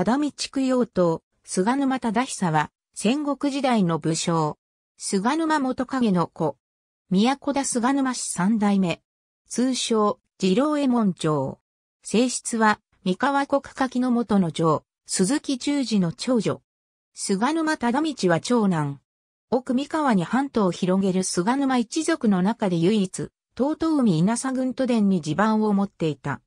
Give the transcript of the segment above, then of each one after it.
忠道供養党、菅沼忠久は、戦国時代の武将。菅沼元影の子。宮古田菅沼氏三代目。通称、二郎右衛門長。性質は、三河国柿の元の城、鈴木十字の長女。菅沼忠道は長男。奥三河に半島を広げる菅沼一族の中で唯一、遠江海稲佐軍都殿に地盤を持っていた。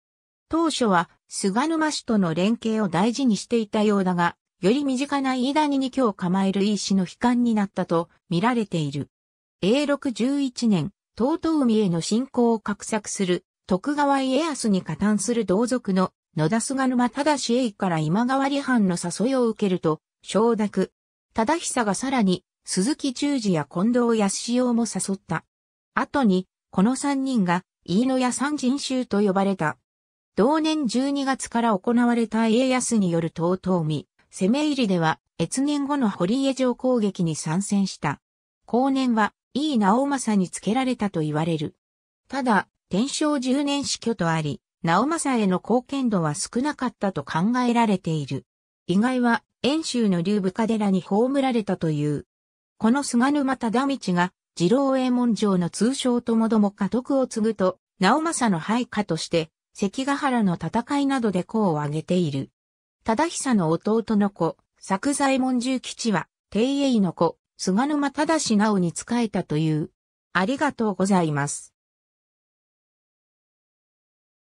当初は菅沼氏との連携を大事にしていたようだが、より身近な飯谷に今日構える飯氏の悲観になったと見られている。永禄11年、東東海への侵攻を画策する徳川家康に加担する同族の野田菅沼忠氏から今川離藩の誘いを受けると、承諾。忠久がさらに、鈴木十治や近藤康雄も誘った。後に、この三人が、飯野屋三人衆と呼ばれた。同年12月から行われた家康による遠見、攻め入りでは、越年後の堀江城攻撃に参戦した。後年は、井伊直政につけられたと言われる。ただ、天正10年死去とあり、直政への貢献度は少なかったと考えられている。意外は、遠州の竜下寺に葬られたという。この菅沼忠道が、二郎衛門城の通称ともども家督を継ぐと、直政の配下として、関ヶ原の戦いなどで功を挙げている。忠久の弟の子、作左衛門重吉は、定栄の子、菅沼忠直に仕えたという。ありがとうございます。